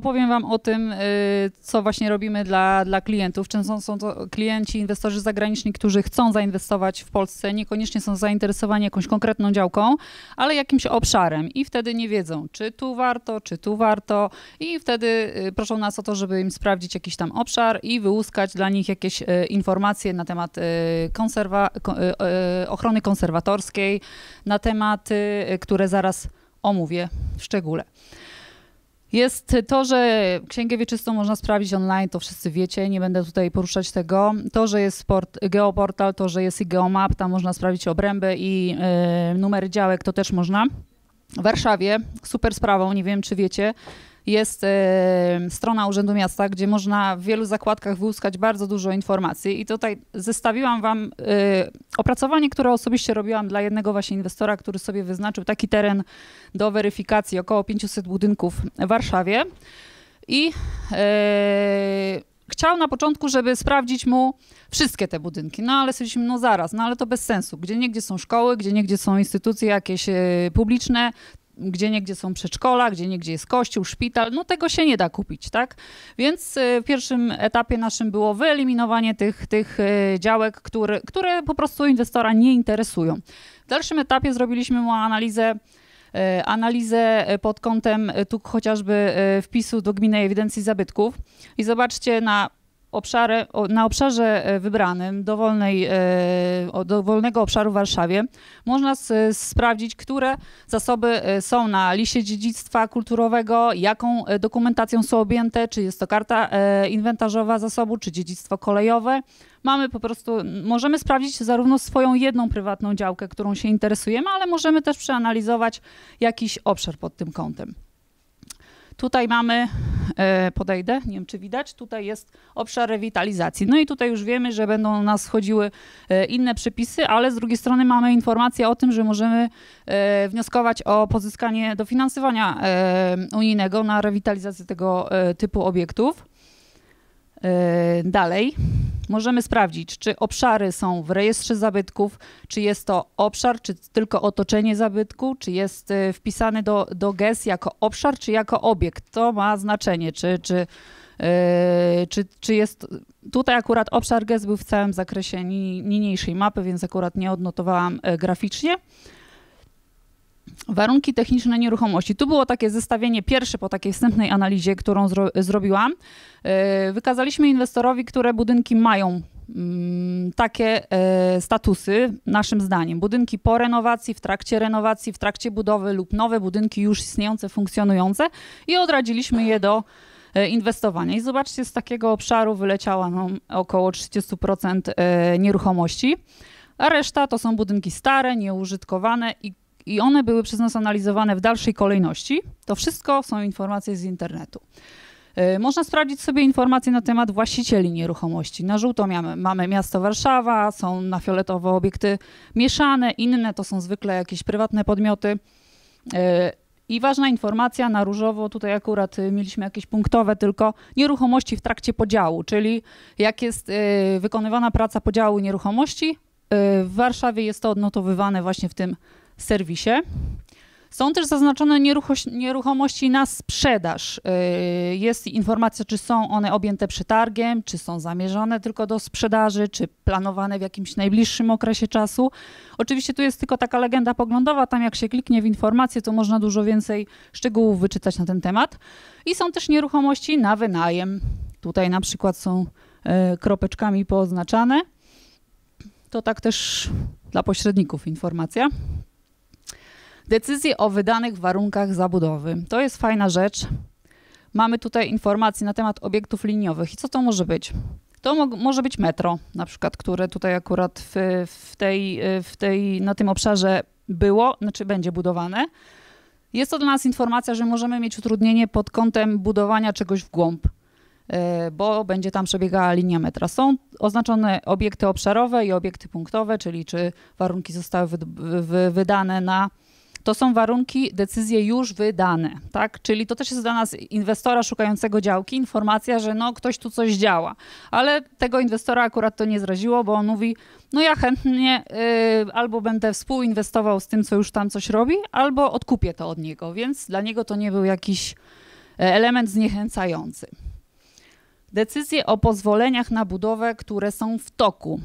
opowiem Wam o tym, y, co właśnie robimy dla, dla klientów. Często są to klienci, inwestorzy zagraniczni, którzy chcą zainwestować w Polsce, niekoniecznie są zainteresowani jakąś konkretną działką, ale jakimś obszarem i wtedy nie wiedzą, czy tu warto, czy tu warto i wtedy y, proszą nas o to, żeby im sprawdzić jakiś tam obszar i wyłuskać dla nich jakieś y, informacje na temat konserwa ochrony konserwatorskiej, na tematy, które zaraz omówię w szczególe jest to, że Księgę Wieczystą można sprawdzić online, to wszyscy wiecie, nie będę tutaj poruszać tego. To, że jest port, geoportal, to, że jest i geomap, tam można sprawdzić obręby i y, numery działek, to też można. W Warszawie, super sprawą, nie wiem czy wiecie, jest e, strona Urzędu Miasta, gdzie można w wielu zakładkach wyłuskać bardzo dużo informacji. I tutaj zestawiłam Wam e, opracowanie, które osobiście robiłam dla jednego właśnie inwestora, który sobie wyznaczył taki teren do weryfikacji, około 500 budynków w Warszawie. I e, chciał na początku, żeby sprawdzić mu wszystkie te budynki. No ale stwierdziliśmy, no zaraz, no ale to bez sensu. Gdzie niegdzie są szkoły, gdzie niegdzie są instytucje jakieś e, publiczne, gdzie niegdzie są przedszkola, gdzie niegdzie jest kościół, szpital, no tego się nie da kupić, tak? Więc y, w pierwszym etapie naszym było wyeliminowanie tych, tych y, działek, które, które po prostu inwestora nie interesują. W dalszym etapie zrobiliśmy mu analizę y, analizę pod kątem tu chociażby wpisu do Gminnej Ewidencji Zabytków i zobaczcie na obszarę, na obszarze e, wybranym, dowolnej, e, dowolnego obszaru w Warszawie, można sprawdzić, które zasoby e, są na liście dziedzictwa kulturowego, jaką dokumentacją są objęte, czy jest to karta inwentarzowa zasobu, czy dziedzictwo kolejowe. Mamy po prostu, możemy sprawdzić zarówno swoją jedną prywatną działkę, którą się interesujemy, ale możemy też przeanalizować jakiś obszar pod tym kątem. Tutaj mamy E, podejdę, nie wiem czy widać, tutaj jest obszar rewitalizacji. No i tutaj już wiemy, że będą nas chodziły e, inne przepisy, ale z drugiej strony mamy informację o tym, że możemy e, wnioskować o pozyskanie dofinansowania unijnego na rewitalizację tego typu obiektów. Dalej możemy sprawdzić, czy obszary są w rejestrze zabytków, czy jest to obszar, czy tylko otoczenie zabytku, czy jest y, wpisany do, do GES jako obszar, czy jako obiekt. To ma znaczenie, czy, czy, yy, czy, czy jest. Tutaj akurat obszar GES był w całym zakresie niniejszej mapy, więc akurat nie odnotowałam y, graficznie. Warunki techniczne nieruchomości. Tu było takie zestawienie pierwsze po takiej wstępnej analizie, którą zro zrobiłam. Yy, wykazaliśmy inwestorowi, które budynki mają mm, takie e, statusy, naszym zdaniem. Budynki po renowacji, w trakcie renowacji, w trakcie budowy lub nowe budynki już istniejące, funkcjonujące i odradziliśmy je do e, inwestowania. I zobaczcie, z takiego obszaru wyleciała nam około 30% nieruchomości, a reszta to są budynki stare, nieużytkowane i i one były przez nas analizowane w dalszej kolejności, to wszystko są informacje z internetu. E, można sprawdzić sobie informacje na temat właścicieli nieruchomości. Na żółto mamy, mamy miasto Warszawa, są na fioletowo obiekty mieszane, inne to są zwykle jakieś prywatne podmioty. E, I ważna informacja na różowo, tutaj akurat y, mieliśmy jakieś punktowe, tylko nieruchomości w trakcie podziału, czyli jak jest y, wykonywana praca podziału nieruchomości. Y, w Warszawie jest to odnotowywane właśnie w tym serwisie. Są też zaznaczone nieruchomości na sprzedaż. Y, jest informacja, czy są one objęte przetargiem, czy są zamierzone tylko do sprzedaży, czy planowane w jakimś najbliższym okresie czasu. Oczywiście tu jest tylko taka legenda poglądowa, tam jak się kliknie w informację, to można dużo więcej szczegółów wyczytać na ten temat. I są też nieruchomości na wynajem. Tutaj na przykład są y, kropeczkami poznaczane. To tak też dla pośredników informacja. Decyzje o wydanych warunkach zabudowy. To jest fajna rzecz. Mamy tutaj informacje na temat obiektów liniowych. I co to może być? To mo może być metro, na przykład, które tutaj akurat w, w, tej, w tej, na tym obszarze było, znaczy będzie budowane. Jest to dla nas informacja, że możemy mieć utrudnienie pod kątem budowania czegoś w głąb, e, bo będzie tam przebiegała linia metra. Są oznaczone obiekty obszarowe i obiekty punktowe, czyli czy warunki zostały wydane na to są warunki, decyzje już wydane, tak? Czyli to też jest dla nas inwestora szukającego działki informacja, że no ktoś tu coś działa, ale tego inwestora akurat to nie zraziło, bo on mówi, no ja chętnie y, albo będę współinwestował z tym, co już tam coś robi, albo odkupię to od niego, więc dla niego to nie był jakiś e, element zniechęcający. Decyzje o pozwoleniach na budowę, które są w toku.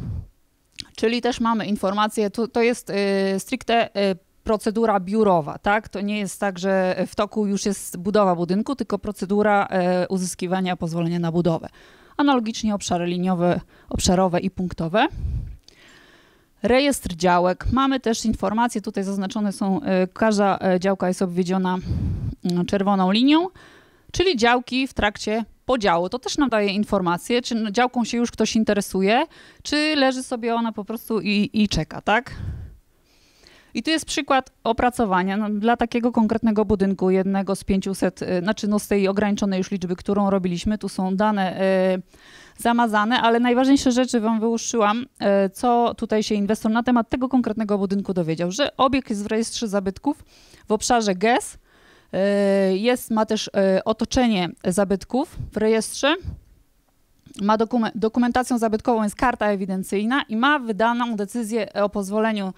Czyli też mamy informacje, to, to jest y, stricte y, procedura biurowa, tak? To nie jest tak, że w toku już jest budowa budynku, tylko procedura e, uzyskiwania pozwolenia na budowę. Analogicznie obszary liniowe, obszarowe i punktowe. Rejestr działek. Mamy też informacje, tutaj zaznaczone są, e, każda e, działka jest obwiedziona mm, czerwoną linią, czyli działki w trakcie podziału. To też nam daje informację, czy no, działką się już ktoś interesuje, czy leży sobie ona po prostu i, i czeka, tak? I tu jest przykład opracowania no, dla takiego konkretnego budynku, jednego z 500, y, znaczy no, z tej ograniczonej już liczby, którą robiliśmy. Tu są dane y, zamazane, ale najważniejsze rzeczy Wam wyłuszczyłam, y, co tutaj się inwestor na temat tego konkretnego budynku dowiedział, że obiekt jest w rejestrze zabytków w obszarze GES, y, jest, ma też y, otoczenie zabytków w rejestrze, ma dokumentacją zabytkową, jest karta ewidencyjna i ma wydaną decyzję o pozwoleniu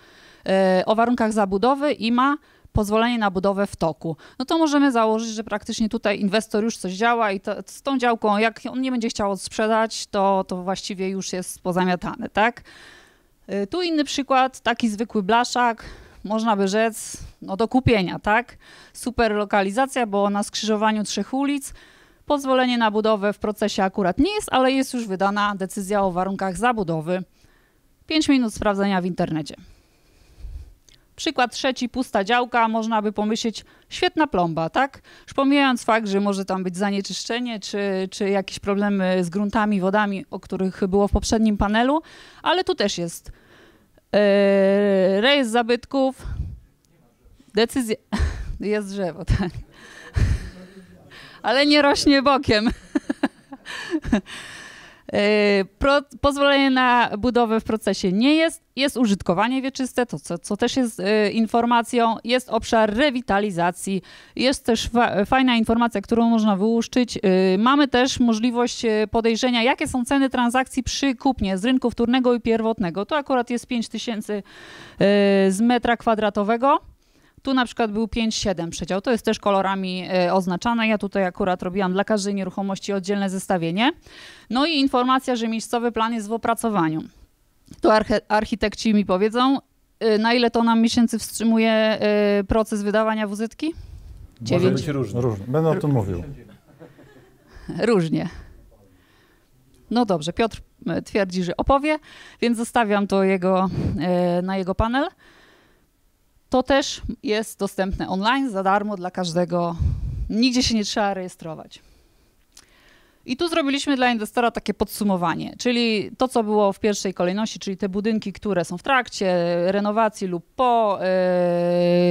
E, o warunkach zabudowy i ma pozwolenie na budowę w toku. No to możemy założyć, że praktycznie tutaj inwestor już coś działa i to, z tą działką, jak on nie będzie chciał sprzedać, to, to właściwie już jest pozamiatane, tak? E, tu inny przykład, taki zwykły blaszak, można by rzec, no do kupienia, tak? Super lokalizacja, bo na skrzyżowaniu trzech ulic, pozwolenie na budowę w procesie akurat nie jest, ale jest już wydana decyzja o warunkach zabudowy. 5 minut sprawdzenia w internecie. Przykład trzeci, pusta działka, można by pomyśleć, świetna plomba, tak? Już pomijając fakt, że może tam być zanieczyszczenie, czy, czy jakieś problemy z gruntami, wodami, o których było w poprzednim panelu, ale tu też jest eee, yy, rejestr zabytków, decyzja... Jest drzewo, tak. Ale nie rośnie bokiem. Yy, pro, pozwolenie na budowę w procesie nie jest jest użytkowanie wieczyste, to co, co też jest y, informacją, jest obszar rewitalizacji, jest też fa fajna informacja, którą można wyłuszczyć. Y, mamy też możliwość y, podejrzenia, jakie są ceny transakcji przy kupnie z rynku wtórnego i pierwotnego. To akurat jest 5000 y, z metra kwadratowego. Tu na przykład był 5,7 7 przedział, to jest też kolorami y, oznaczane. Ja tutaj akurat robiłam dla każdej nieruchomości oddzielne zestawienie. No i informacja, że miejscowy plan jest w opracowaniu to architekci mi powiedzą, y, na ile to nam miesięcy wstrzymuje y, proces wydawania wuzytki? Dziewięć. Może być różnie. różnie. Będę o tym mówił. Różnie. No dobrze, Piotr y, twierdzi, że opowie, więc zostawiam to jego, na jego panel. To też jest dostępne online za darmo dla każdego. Nigdzie się nie trzeba rejestrować. I tu zrobiliśmy dla inwestora takie podsumowanie, czyli to, co było w pierwszej kolejności, czyli te budynki, które są w trakcie renowacji lub po,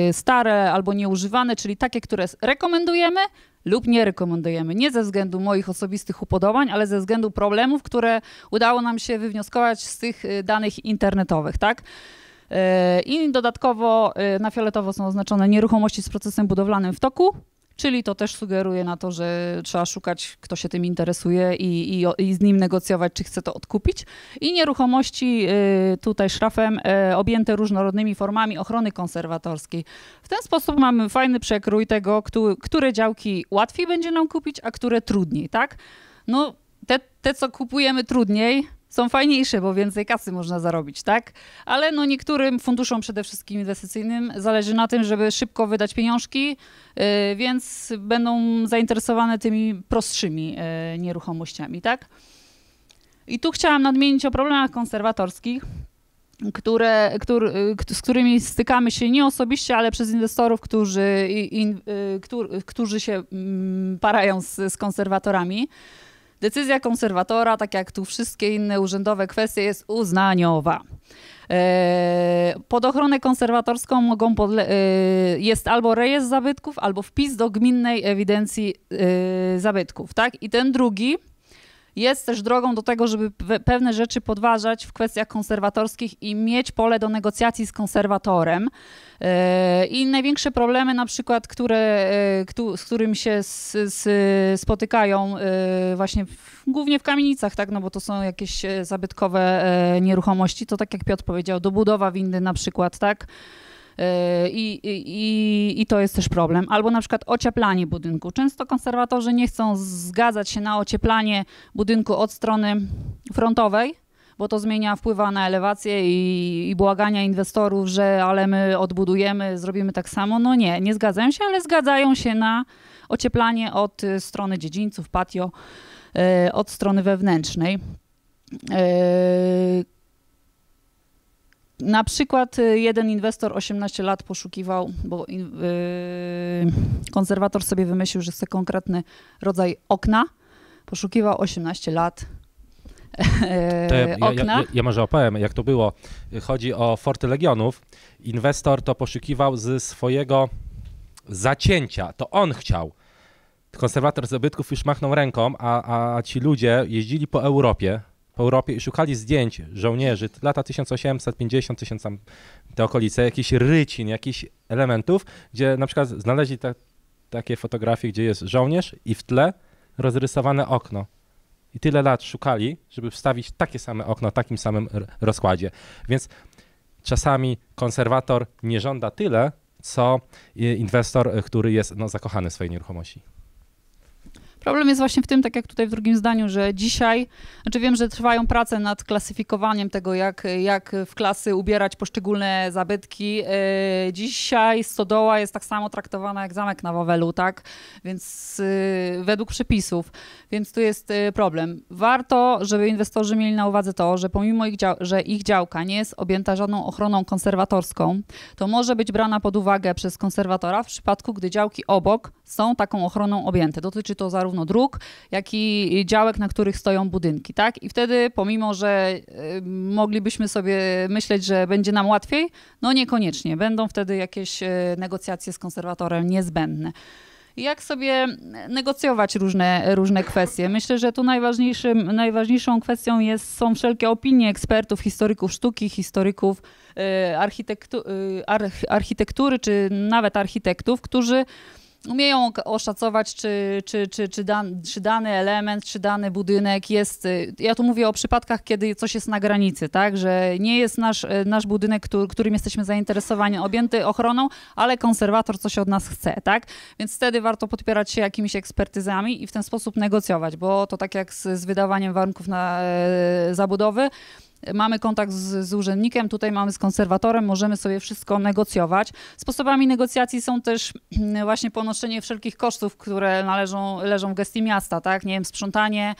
yy, stare albo nieużywane, czyli takie, które rekomendujemy lub nie rekomendujemy. Nie ze względu moich osobistych upodobań, ale ze względu problemów, które udało nam się wywnioskować z tych y, danych internetowych, tak? Yy, I dodatkowo y, na fioletowo są oznaczone nieruchomości z procesem budowlanym w toku, Czyli to też sugeruje na to, że trzeba szukać, kto się tym interesuje i, i, i z nim negocjować, czy chce to odkupić. I nieruchomości y, tutaj szrafem y, objęte różnorodnymi formami ochrony konserwatorskiej. W ten sposób mamy fajny przekrój tego, który, które działki łatwiej będzie nam kupić, a które trudniej, tak? No, te, te co kupujemy trudniej, są fajniejsze, bo więcej kasy można zarobić, tak? Ale no niektórym funduszom przede wszystkim inwestycyjnym zależy na tym, żeby szybko wydać pieniążki, y, więc będą zainteresowane tymi prostszymi y, nieruchomościami, tak? I tu chciałam nadmienić o problemach konserwatorskich, które, y, z którymi stykamy się nie osobiście, ale przez inwestorów, którzy, in, którzy się mm, parają z, z konserwatorami. Decyzja konserwatora, tak jak tu wszystkie inne urzędowe kwestie, jest uznaniowa. E, pod ochronę konserwatorską mogą podle- e, jest albo rejestr zabytków, albo wpis do gminnej ewidencji e, zabytków, tak? I ten drugi jest też drogą do tego, żeby pewne rzeczy podważać w kwestiach konserwatorskich i mieć pole do negocjacji z konserwatorem. E, I największe problemy, na przykład, które, e, z którym się spotykają e, właśnie w, głównie w kamienicach, tak, no bo to są jakieś zabytkowe nieruchomości, to tak jak Piotr powiedział, dobudowa windy na przykład, tak. E, I, i, I to jest też problem. Albo na przykład ocieplanie budynku. Często konserwatorzy nie chcą zgadzać się na ocieplanie budynku od strony frontowej, bo to zmienia, wpływa na elewację i, i, błagania inwestorów, że ale my odbudujemy, zrobimy tak samo. No nie, nie zgadzają się, ale zgadzają się na ocieplanie od strony dziedzińców, patio, e, od strony wewnętrznej. E, na przykład y, jeden inwestor 18 lat poszukiwał, bo y, konserwator sobie wymyślił, że chce konkretny rodzaj okna. Poszukiwał 18 lat Te, okna. Ja, ja, ja, może opowiem, jak to było. Chodzi o Forty Legionów. Inwestor to poszukiwał ze swojego zacięcia. To on chciał. Konserwator zabytków już machnął ręką, a, a ci ludzie jeździli po Europie, po Europie i szukali zdjęć żołnierzy, lata 1850, 1000 te okolice, jakichś rycin, jakichś elementów, gdzie na przykład znaleźli takie fotografie, gdzie jest żołnierz i w tle rozrysowane okno. I tyle lat szukali, żeby wstawić takie same okno, takim samym rozkładzie. Więc czasami konserwator nie żąda tyle, co inwestor, który jest no, zakochany w swojej nieruchomości. Problem jest właśnie w tym, tak jak tutaj w drugim zdaniu, że dzisiaj, znaczy wiem, że trwają prace nad klasyfikowaniem tego, jak, jak w klasy ubierać poszczególne zabytki. E, dzisiaj stodoła jest tak samo traktowana jak zamek na Wawelu, tak? Więc e, według przepisów. Więc tu jest e, problem. Warto, żeby inwestorzy mieli na uwadze to, że pomimo, ich dział, że ich działka nie jest objęta żadną ochroną konserwatorską, to może być brana pod uwagę przez konserwatora w przypadku, gdy działki obok są taką ochroną objęte. Dotyczy to zarówno zarówno dróg, jak i działek, na których stoją budynki, tak? I wtedy, pomimo, że y, moglibyśmy sobie myśleć, że będzie nam łatwiej, no niekoniecznie. Będą wtedy jakieś y, negocjacje z konserwatorem niezbędne jak sobie negocjować różne, różne kwestie. Myślę, że tu najważniejszym, najważniejszą kwestią jest, są wszelkie opinie ekspertów, historyków sztuki, historyków y, architektu, architektury czy nawet architektów, którzy umieją oszacować, czy, czy, czy, czy, dan, czy dany element, czy dany budynek jest. Y, ja tu mówię o przypadkach, kiedy coś jest na granicy, tak? Że nie jest nasz, y, nasz budynek, który, którym jesteśmy zainteresowani, objęty ochroną, ale konserwator coś od nas chce, tak? Więc wtedy warto podpierać się jakimiś ekspertyzami i w ten sposób negocjować, bo to tak jak z, z wydawaniem warunków na, e, zabudowy mamy kontakt z, z urzędnikiem, tutaj mamy z konserwatorem, możemy sobie wszystko negocjować. Sposobami negocjacji są też mm, właśnie ponoszenie wszelkich kosztów, które należą, leżą w gestii miasta, tak? Nie wiem, sprzątanie,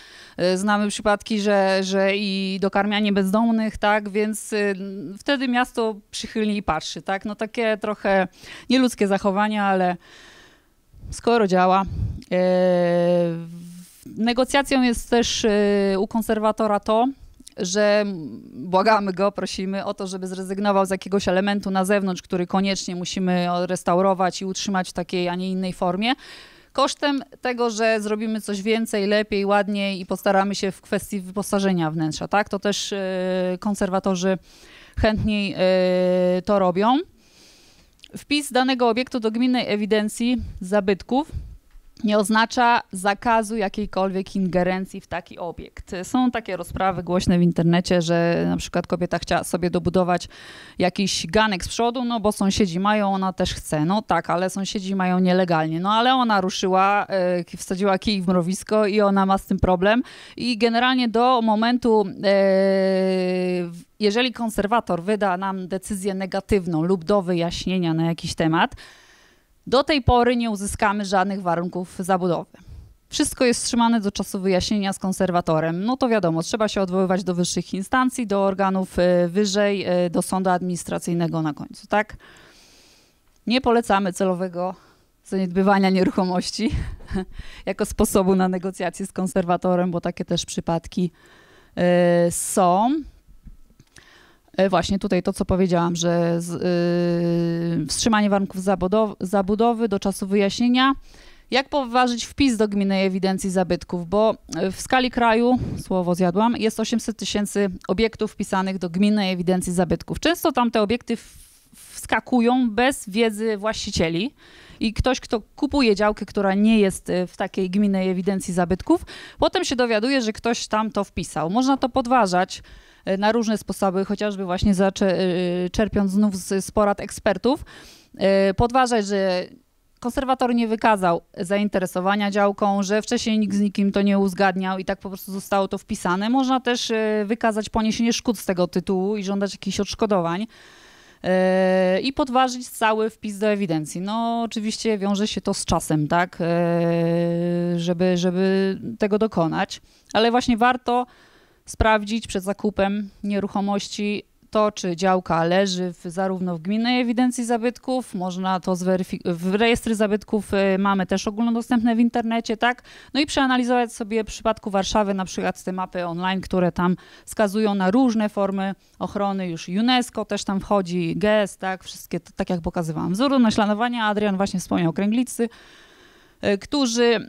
y, znamy przypadki, że, że i dokarmianie bezdomnych, tak? Więc y, wtedy miasto przychylnie patrzy, tak? No takie trochę nieludzkie zachowania, ale skoro działa. Y, negocjacją jest też u konserwatora to, że błagamy go, prosimy o to, żeby zrezygnował z jakiegoś elementu na zewnątrz, który koniecznie musimy restaurować i utrzymać w takiej, a nie innej formie kosztem tego, że zrobimy coś więcej, lepiej, ładniej i postaramy się w kwestii wyposażenia wnętrza, tak? To też e, konserwatorzy chętniej e, to robią. Wpis danego obiektu do gminnej ewidencji zabytków nie oznacza zakazu jakiejkolwiek ingerencji w taki obiekt. Są takie rozprawy głośne w internecie, że na przykład kobieta chciała sobie dobudować jakiś ganek z przodu, no bo sąsiedzi mają, ona też chce. No tak, ale sąsiedzi mają nielegalnie. No ale ona ruszyła, e, wsadziła kij w mrowisko i ona ma z tym problem. I generalnie do momentu e, jeżeli konserwator wyda nam decyzję negatywną lub do wyjaśnienia na jakiś temat, do tej pory nie uzyskamy żadnych warunków zabudowy. Wszystko jest trzymane do czasu wyjaśnienia z konserwatorem. No to wiadomo, trzeba się odwoływać do wyższych instancji, do organów y, wyżej, y, do sądu administracyjnego na końcu, tak? Nie polecamy celowego zaniedbywania nieruchomości jako sposobu na negocjacje z konserwatorem, bo takie też przypadki y, są. E, właśnie tutaj to, co powiedziałam, że z, yy, wstrzymanie warunków zabudow zabudowy do czasu wyjaśnienia. Jak poważyć wpis do gminnej ewidencji zabytków? Bo e, w skali kraju, słowo zjadłam, jest 800 tysięcy obiektów wpisanych do gminnej ewidencji zabytków. Często tam te obiekty wskakują bez wiedzy właścicieli. I ktoś, kto kupuje działkę, która nie jest e, w takiej gminnej ewidencji zabytków, potem się dowiaduje, że ktoś tam to wpisał. Można to podważać E, na różne sposoby, chociażby właśnie e, czerpiąc znów z, z porad ekspertów, e, podważać, że konserwator nie wykazał zainteresowania działką, że wcześniej nikt z nikim to nie uzgadniał i tak po prostu zostało to wpisane. Można też wykazać poniesienie szkód z tego tytułu i żądać jakichś odszkodowań i podważyć cały wpis do ewidencji. No oczywiście wiąże się to z czasem, tak, żeby, żeby tego dokonać, ale właśnie warto sprawdzić przed zakupem nieruchomości to, czy działka leży w, zarówno w gminnej ewidencji zabytków, można to zweryfikować, w rejestry zabytków y, mamy też ogólnodostępne w internecie, tak? No i przeanalizować sobie w przypadku Warszawy na przykład te mapy online, które tam wskazują na różne formy ochrony, już UNESCO też tam wchodzi, GES, tak? Wszystkie, tak jak pokazywałam, wzoru naśladowania, Adrian właśnie wspomniał o kręglicy, y, którzy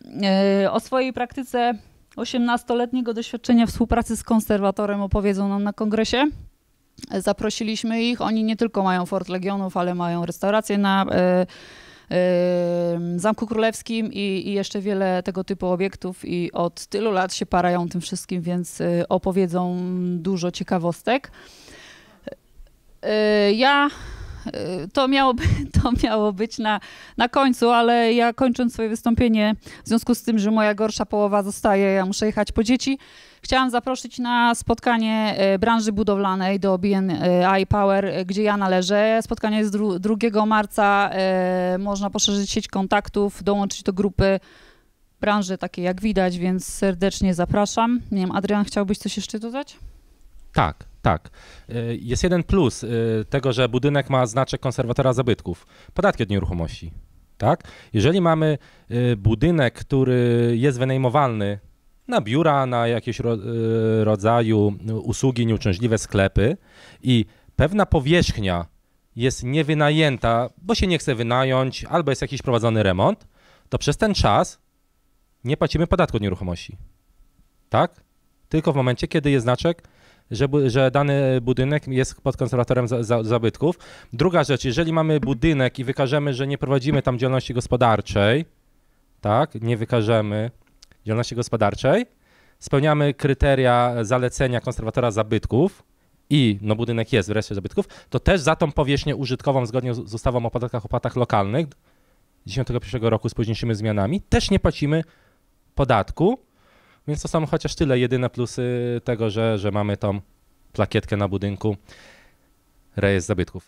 y, o swojej praktyce 18-letniego doświadczenia współpracy z konserwatorem opowiedzą nam na kongresie. Zaprosiliśmy ich. Oni nie tylko mają Fort Legionów, ale mają restaurację na e, e, Zamku Królewskim i, i, jeszcze wiele tego typu obiektów i od tylu lat się parają tym wszystkim, więc e, opowiedzą dużo ciekawostek. Ja Y, to miało, to miało być na, na końcu, ale ja kończąc swoje wystąpienie, w związku z tym, że moja gorsza połowa zostaje, ja muszę jechać po dzieci, chciałam zaprosić na spotkanie y, branży budowlanej do BNI Power, y, gdzie ja należę. Spotkanie jest 2 marca, można poszerzyć sieć kontaktów, dołączyć do grupy branży takiej jak widać, więc serdecznie zapraszam. Nie wiem, Adrian, chciałbyś coś jeszcze dodać? Tak, tak. E, jest jeden plus e, tego, że budynek ma znaczek konserwatora zabytków. Podatki od nieruchomości. Tak? Jeżeli mamy e, budynek, który jest wynajmowalny na biura, na jakieś ro, rodzaju usługi nieuczężliwe, sklepy i pewna powierzchnia jest niewynajęta, bo się nie chce wynająć, albo jest jakiś prowadzony remont, to przez ten czas nie płacimy podatku od nieruchomości. Tak? Tylko w momencie, kiedy jest znaczek że, że dany budynek jest pod konserwatorem za, za, zabytków. Druga rzecz, jeżeli mamy budynek i wykażemy, że nie prowadzimy tam działalności gospodarczej, tak, nie wykażemy działalności gospodarczej, spełniamy kryteria zalecenia konserwatora zabytków, i no budynek jest w zabytków, to też za tą powierzchnię użytkową zgodnie z ustawą o podatkach opłatach lokalnych 91 roku z późniejszymi zmianami też nie płacimy podatku, więc to są chociaż tyle jedyne plusy tego, że, że mamy tą plakietkę na budynku, rejestr zabytków.